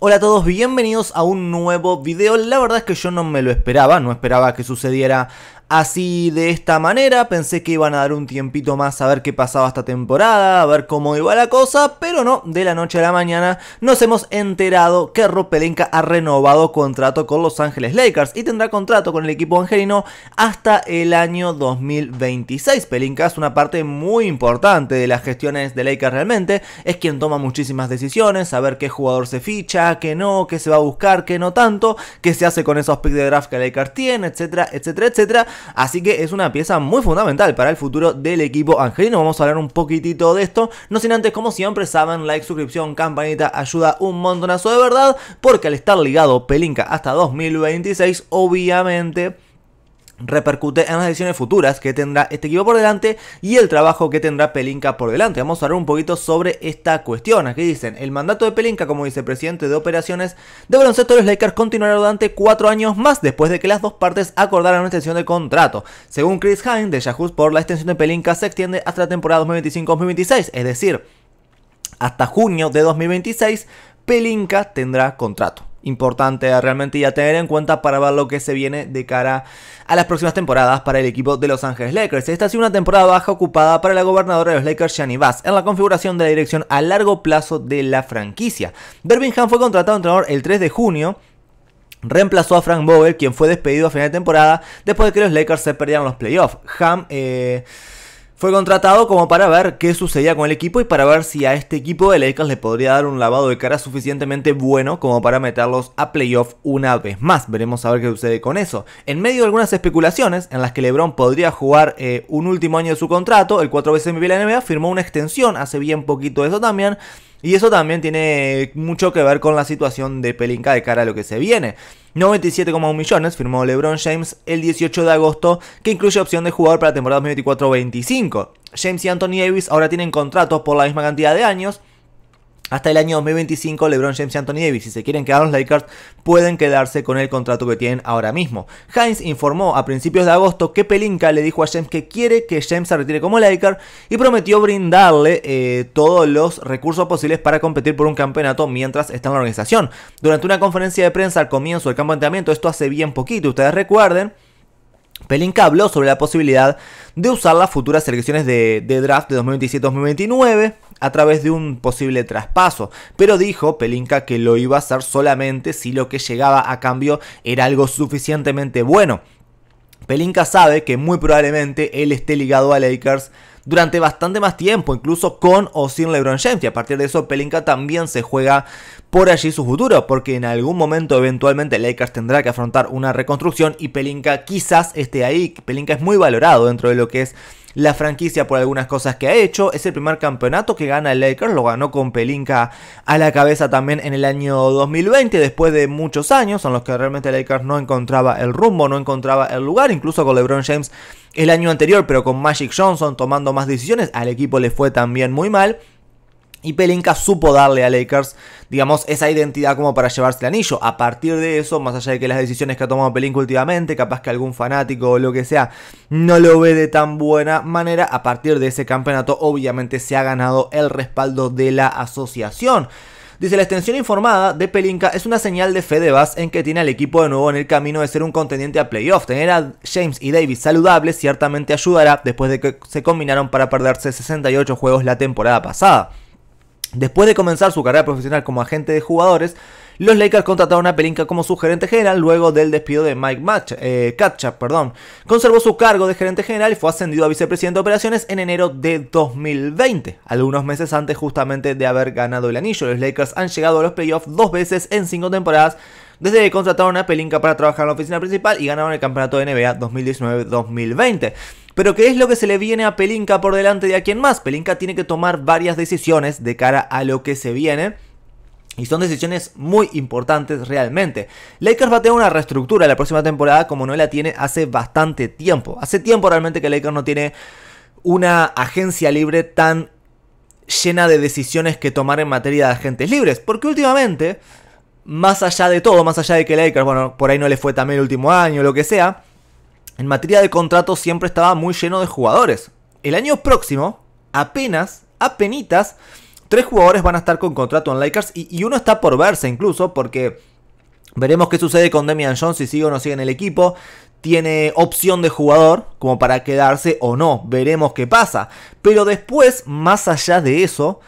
Hola a todos, bienvenidos a un nuevo video. La verdad es que yo no me lo esperaba, no esperaba que sucediera Así de esta manera pensé que iban a dar un tiempito más a ver qué pasaba esta temporada, a ver cómo iba la cosa, pero no, de la noche a la mañana nos hemos enterado que Rob Pelinka ha renovado contrato con Los Ángeles Lakers y tendrá contrato con el equipo angelino hasta el año 2026. Pelinka es una parte muy importante de las gestiones de Lakers realmente, es quien toma muchísimas decisiones, a ver qué jugador se ficha, qué no, qué se va a buscar, qué no tanto, qué se hace con esos picks de draft que Lakers tiene, etcétera, etcétera, etcétera. Así que es una pieza muy fundamental para el futuro del equipo angelino. Vamos a hablar un poquitito de esto. No sin antes, como siempre, saben, like, suscripción, campanita, ayuda un montonazo de verdad. Porque al estar ligado Pelinka hasta 2026, obviamente repercute en las decisiones futuras que tendrá este equipo por delante y el trabajo que tendrá Pelinka por delante. Vamos a hablar un poquito sobre esta cuestión. Aquí dicen, el mandato de Pelinka como vicepresidente de operaciones de baloncesto de los Lakers continuará durante cuatro años más después de que las dos partes acordaran una extensión de contrato. Según Chris Hines de Yahoo por la extensión de Pelinka se extiende hasta la temporada 2025-2026, es decir, hasta junio de 2026 Pelinka tendrá contrato importante realmente ya tener en cuenta para ver lo que se viene de cara a las próximas temporadas para el equipo de Los Ángeles Lakers. Esta ha sido una temporada baja ocupada para la gobernadora de los Lakers, Shani Bass, en la configuración de la dirección a largo plazo de la franquicia. Birmingham fue contratado entrenador el 3 de junio reemplazó a Frank Vogel, quien fue despedido a final de temporada después de que los Lakers se perdieran los playoffs. Ham eh, fue contratado como para ver qué sucedía con el equipo y para ver si a este equipo de Lakers le podría dar un lavado de cara suficientemente bueno como para meterlos a playoff una vez más. Veremos a ver qué sucede con eso. En medio de algunas especulaciones en las que LeBron podría jugar eh, un último año de su contrato, el 4 veces MVP de la NBA firmó una extensión hace bien poquito eso también y eso también tiene mucho que ver con la situación de Pelinka de cara a lo que se viene. 97,1 millones firmó LeBron James el 18 de agosto, que incluye opción de jugador para la temporada 2024-25. James y Anthony Davis ahora tienen contratos por la misma cantidad de años hasta el año 2025, LeBron James y Anthony Davis, si se quieren quedar los Lakers, pueden quedarse con el contrato que tienen ahora mismo. Hines informó a principios de agosto que Pelinka le dijo a James que quiere que James se retire como Laker y prometió brindarle eh, todos los recursos posibles para competir por un campeonato mientras está en la organización. Durante una conferencia de prensa al comienzo del campo de entrenamiento, esto hace bien poquito, ustedes recuerden, Pelinka habló sobre la posibilidad de usar las futuras selecciones de, de draft de 2027-2029 a través de un posible traspaso, pero dijo Pelinka que lo iba a hacer solamente si lo que llegaba a cambio era algo suficientemente bueno. Pelinka sabe que muy probablemente él esté ligado a Lakers durante bastante más tiempo, incluso con o sin LeBron James. Y a partir de eso, Pelinka también se juega por allí su futuro, porque en algún momento eventualmente Lakers tendrá que afrontar una reconstrucción y Pelinka quizás esté ahí. Pelinka es muy valorado dentro de lo que es la franquicia por algunas cosas que ha hecho. Es el primer campeonato que gana el Lakers, lo ganó con Pelinka a la cabeza también en el año 2020, después de muchos años en los que realmente Lakers no encontraba el rumbo, no encontraba el lugar, incluso con LeBron James el año anterior, pero con Magic Johnson tomando más decisiones, al equipo le fue también muy mal. Y Pelinka supo darle a Lakers, digamos, esa identidad como para llevarse el anillo. A partir de eso, más allá de que las decisiones que ha tomado Pelinka últimamente, capaz que algún fanático o lo que sea, no lo ve de tan buena manera, a partir de ese campeonato obviamente se ha ganado el respaldo de la asociación. Dice, la extensión informada de Pelinka es una señal de fe de Bass en que tiene al equipo de nuevo en el camino de ser un contendiente a playoff. Tener a James y Davis saludables ciertamente ayudará después de que se combinaron para perderse 68 juegos la temporada pasada. Después de comenzar su carrera profesional como agente de jugadores, los Lakers contrataron a Pelinka como su gerente general luego del despido de Mike Match, eh, perdón. Conservó su cargo de gerente general y fue ascendido a vicepresidente de operaciones en enero de 2020, algunos meses antes justamente de haber ganado el anillo. Los Lakers han llegado a los playoffs dos veces en cinco temporadas desde que contrataron a Pelinka para trabajar en la oficina principal y ganaron el campeonato de NBA 2019-2020. Pero ¿qué es lo que se le viene a Pelinka por delante de a quién más? Pelinka tiene que tomar varias decisiones de cara a lo que se viene y son decisiones muy importantes realmente. Lakers va a tener una reestructura la próxima temporada como no la tiene hace bastante tiempo. Hace tiempo realmente que Lakers no tiene una agencia libre tan llena de decisiones que tomar en materia de agentes libres. Porque últimamente, más allá de todo, más allá de que Lakers, bueno, por ahí no le fue también el último año, lo que sea, en materia de contratos siempre estaba muy lleno de jugadores. El año próximo, apenas, apenas Tres jugadores van a estar con contrato en Lakers y, uno está por verse incluso porque veremos qué sucede con Damian Jones, si sigue o no sigue en el equipo tiene opción de jugador como para quedarse o no. Veremos qué pasa. Pero después, más allá de eso,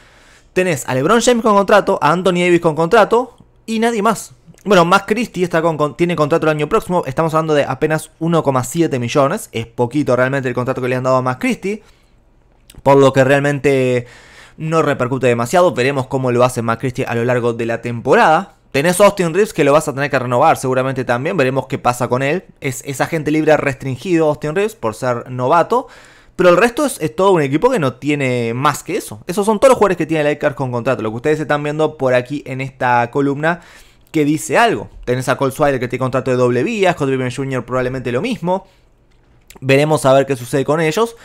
tenés a LeBron James con contrato, a Anthony Davis con contrato y nadie más. Bueno, más Christie está tiene contrato el año próximo. Estamos hablando de apenas 1,7 millones. Es poquito realmente el contrato que le han dado a más Christie. Por lo que realmente no repercute demasiado. Veremos cómo lo hace McChristie a lo largo de la temporada. Tenés Austin Reeves que lo vas a tener que renovar seguramente también. Veremos qué pasa con él. Es, esa agente libre restringido Austin Reeves por ser novato. Pero el resto es, todo un equipo que no tiene más que eso. Esos son todos los jugadores que tiene Lakers con contrato. Lo que ustedes están viendo por aquí en esta columna que dice algo. Tenés a Cole Swider que tiene contrato de doble vía. Scott Driven Jr. probablemente lo mismo. Veremos a ver qué sucede con ellos.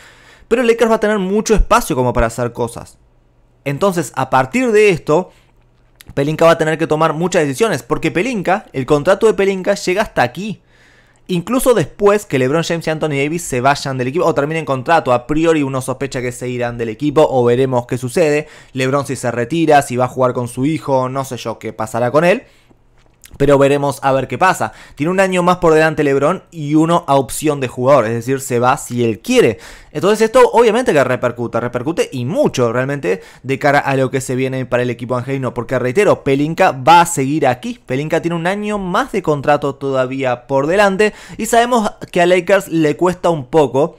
Pero Lakers va a tener mucho espacio como para hacer cosas. Entonces, a partir de esto, Pelinka va a tener que tomar muchas decisiones, porque Pelinka, el contrato de Pelinka llega hasta aquí. Incluso después que LeBron James y Anthony Davis se vayan del equipo o terminen contrato, a priori uno sospecha que se irán del equipo o veremos qué sucede. LeBron si se retira, si va a jugar con su hijo, no sé yo qué pasará con él. Pero veremos a ver qué pasa. Tiene un año más por delante Lebron y uno a opción de jugador. Es decir, se va si él quiere. Entonces esto obviamente que repercuta. Repercute y mucho realmente de cara a lo que se viene para el equipo angelino. Porque reitero, Pelinka va a seguir aquí. Pelinka tiene un año más de contrato todavía por delante. Y sabemos que a Lakers le cuesta un poco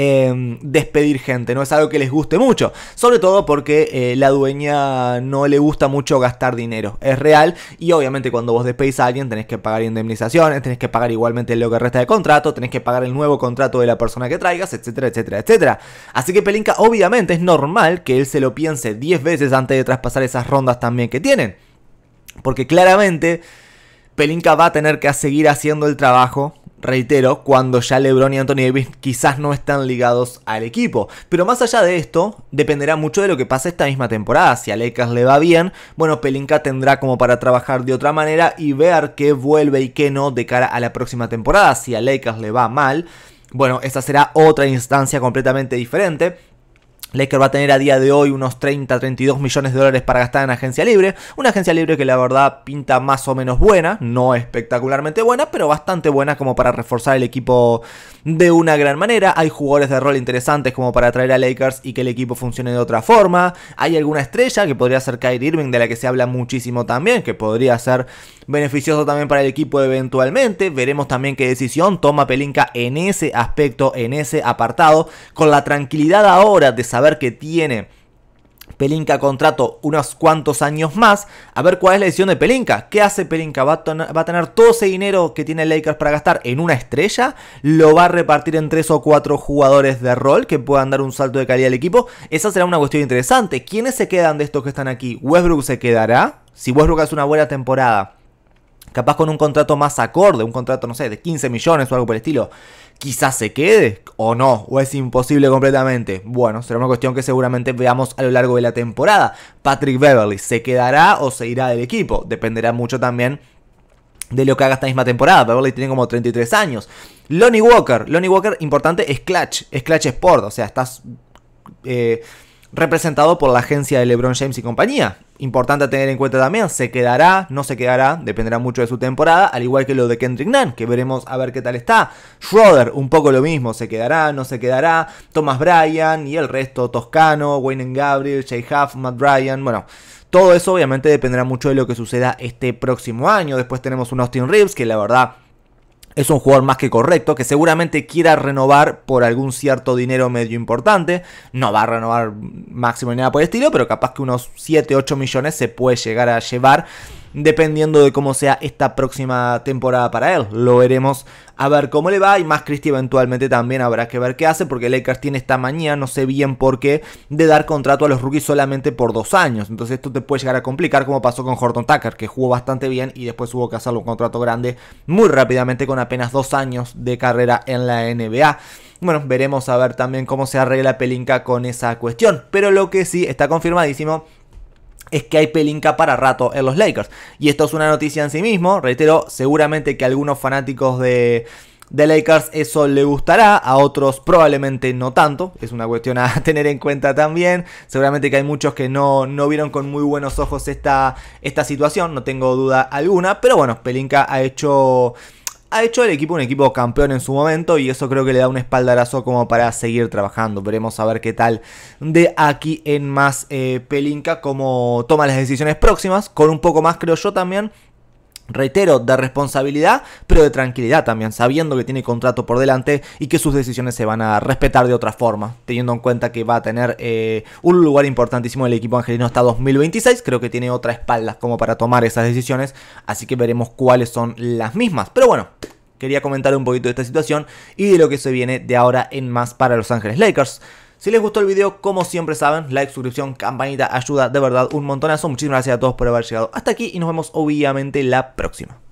Em, despedir gente, no es algo que les guste mucho, sobre todo porque eh, la dueña no le gusta mucho gastar dinero, es real y obviamente cuando vos despedís a alguien tenés que pagar indemnizaciones, tenés que pagar igualmente lo que resta de contrato, tenés que pagar el nuevo contrato de la persona que traigas, etcétera, etcétera, etcétera. Así que Pelinka obviamente es normal que él se lo piense 10 veces antes de traspasar esas rondas también que tienen, porque claramente... Pelinca va a tener que seguir haciendo el trabajo reitero, cuando ya LeBron y Anthony Davis quizás no están ligados al equipo. Pero más allá de esto, dependerá mucho de lo que pase esta misma temporada. Si a Lakers le va bien, bueno, Pelinka tendrá como para trabajar de otra manera y ver qué vuelve y qué no de cara a la próxima temporada. Si a Lakers le va mal, bueno, esa será otra instancia completamente diferente. Laker va a tener a día de hoy unos 30, 32 millones de dólares para gastar en agencia libre. Una agencia libre que la verdad pinta más o menos buena, no espectacularmente buena, pero bastante buena como para reforzar el equipo de una gran manera. Hay jugadores de rol interesantes como para atraer a Lakers y que el equipo funcione de otra forma. Hay alguna estrella que podría ser Kyrie Irving, de la que se habla muchísimo también, que podría ser beneficioso también para el equipo eventualmente. Veremos también qué decisión toma Pelinka en ese aspecto, en ese apartado, con la tranquilidad ahora de saber a ver que tiene Pelinka contrato unos cuantos años más, a ver cuál es la decisión de Pelinka. ¿Qué hace Pelinka? ¿Va a, tener, ¿Va todo ese dinero que tiene Lakers para gastar en una estrella? ¿Lo va a repartir en tres o cuatro jugadores de rol que puedan dar un salto de calidad al equipo? Esa será una cuestión interesante. ¿Quiénes se quedan de estos que están aquí? ¿Westbrook se quedará? Si Westbrook hace una buena temporada, capaz con un contrato más acorde, un contrato, no sé, de 15 millones o algo por el estilo, quizás se quede o no, o es imposible completamente. Bueno, será una cuestión que seguramente veamos a lo largo de la temporada. Patrick Beverly, ¿se quedará o se irá del equipo? Dependerá mucho también de lo que haga esta misma temporada. Beverly tiene como 33 años. Lonnie Walker, Lonnie Walker, importante, es Clutch, es Clutch Sport, o sea, estás... Eh, representado por la agencia de LeBron James y compañía importante tener en cuenta también, se quedará, no se quedará, dependerá mucho de su temporada, al igual que lo de Kendrick Nunn, que veremos a ver qué tal está. Schroeder, un poco lo mismo, se quedará, no se quedará. Thomas Bryan y el resto, Toscano, Wayne Gabriel, Jay Huff, Matt Bryan, bueno. Todo eso obviamente dependerá mucho de lo que suceda este próximo año. Después tenemos un Austin Reeves que la verdad es un jugador más que correcto, que seguramente quiera renovar por algún cierto dinero medio importante. No va a renovar máximo ni nada por el estilo, pero capaz que unos 7, 8 millones se puede llegar a llevar dependiendo de cómo sea esta próxima temporada para él. Lo veremos a ver cómo le va y más Christie eventualmente también habrá que ver qué hace porque Lakers tiene esta manía, no sé bien por qué, de dar contrato a los rookies solamente por dos años. Entonces esto te puede llegar a complicar como pasó con Horton Tucker, que jugó bastante bien y después hubo que hacer un contrato grande muy rápidamente con apenas dos años de carrera en la NBA. Bueno, veremos a ver también cómo se arregla Pelinka con esa cuestión. Pero lo que sí está confirmadísimo es que hay pelinca para rato en los Lakers. Y esto es una noticia en sí mismo, reitero, seguramente que a algunos fanáticos de, de Lakers eso le gustará, a otros probablemente no tanto, es una cuestión a tener en cuenta también, seguramente que hay muchos que no, no vieron con muy buenos ojos esta, esta situación, no tengo duda alguna, pero bueno, pelinca ha hecho ha hecho el equipo un equipo campeón en su momento y eso creo que le da un espaldarazo como para seguir trabajando. Veremos a ver qué tal de aquí en más eh, como toma las decisiones próximas, con un poco más creo yo también reitero, de responsabilidad, pero de tranquilidad también, sabiendo que tiene contrato por delante y que sus decisiones se van a respetar de otra forma, teniendo en cuenta que va a tener eh, un lugar importantísimo en el equipo angelino hasta 2026, creo que tiene otra espalda como para tomar esas decisiones, así que veremos cuáles son las mismas, pero bueno. Quería comentar un poquito de esta situación y de lo que se viene de ahora en más para Los Ángeles Lakers. Si les gustó el video, como siempre saben, like, suscripción, campanita, ayuda de verdad un montonazo. Muchísimas gracias a todos por haber llegado hasta aquí y nos vemos obviamente la próxima.